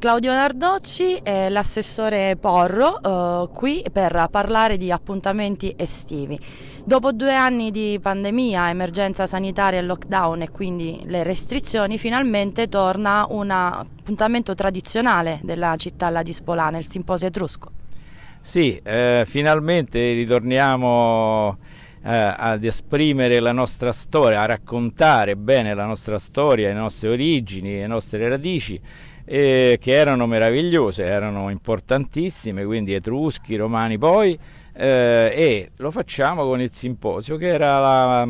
Claudio Nardocci è l'assessore Porro eh, qui per parlare di appuntamenti estivi. Dopo due anni di pandemia, emergenza sanitaria e lockdown e quindi le restrizioni, finalmente torna un appuntamento tradizionale della città ladispolana, il Simposio Etrusco. Sì, eh, finalmente ritorniamo eh, ad esprimere la nostra storia, a raccontare bene la nostra storia, le nostre origini, le nostre radici, eh, che erano meravigliose, erano importantissime, quindi etruschi, romani poi, eh, e lo facciamo con il simposio che era la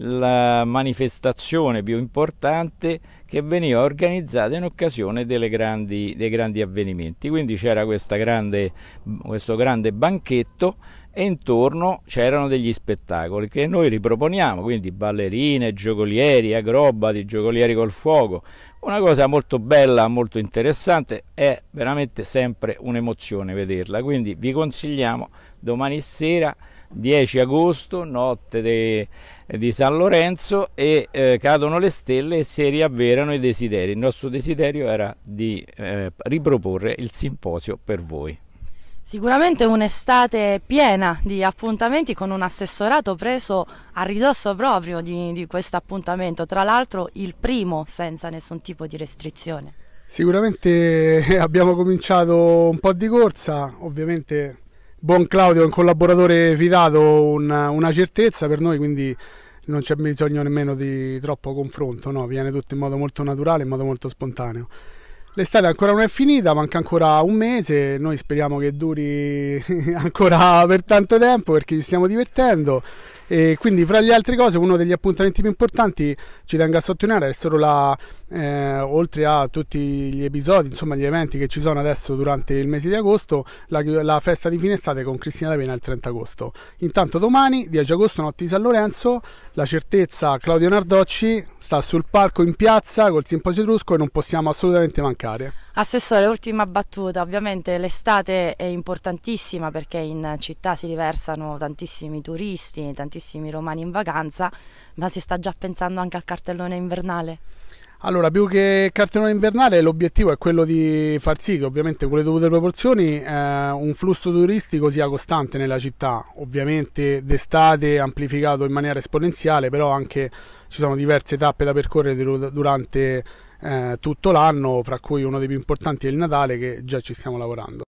la manifestazione più importante che veniva organizzata in occasione grandi, dei grandi avvenimenti. Quindi c'era grande, questo grande banchetto e intorno c'erano degli spettacoli che noi riproponiamo, quindi ballerine, giocolieri, agrobati, giocolieri col fuoco. Una cosa molto bella, molto interessante, è veramente sempre un'emozione vederla, quindi vi consigliamo domani sera 10 agosto, notte de, di San Lorenzo e eh, cadono le stelle e si riavverano i desideri. Il nostro desiderio era di eh, riproporre il simposio per voi. Sicuramente un'estate piena di appuntamenti con un assessorato preso a ridosso proprio di, di questo appuntamento, tra l'altro il primo senza nessun tipo di restrizione. Sicuramente abbiamo cominciato un po' di corsa, ovviamente buon Claudio è un collaboratore fidato, una, una certezza per noi, quindi non c'è bisogno nemmeno di troppo confronto, no? viene tutto in modo molto naturale, in modo molto spontaneo. L'estate ancora non è finita, manca ancora un mese, noi speriamo che duri ancora per tanto tempo perché ci stiamo divertendo. E quindi, fra le altre cose, uno degli appuntamenti più importanti ci tengo a sottolineare è solo la, eh, oltre a tutti gli episodi, insomma, gli eventi che ci sono adesso durante il mese di agosto, la, la festa di fine estate con Cristina D'Avena il 30 agosto. Intanto, domani, 10 agosto, notti di San Lorenzo, la certezza Claudio Nardocci sta sul palco in piazza col simposio etrusco e non possiamo assolutamente mancare giudicare? Assessore, ultima battuta, ovviamente l'estate è importantissima perché in città si riversano tantissimi turisti, tantissimi romani in vacanza, ma si sta già pensando anche al cartellone invernale? Allora, più che cartellone invernale, l'obiettivo è quello di far sì che ovviamente con le dovute proporzioni eh, un flusso turistico sia costante nella città, ovviamente d'estate amplificato in maniera esponenziale, però anche ci sono diverse tappe da percorrere durante eh, tutto l'anno, fra cui uno dei più importanti è il Natale che già ci stiamo lavorando.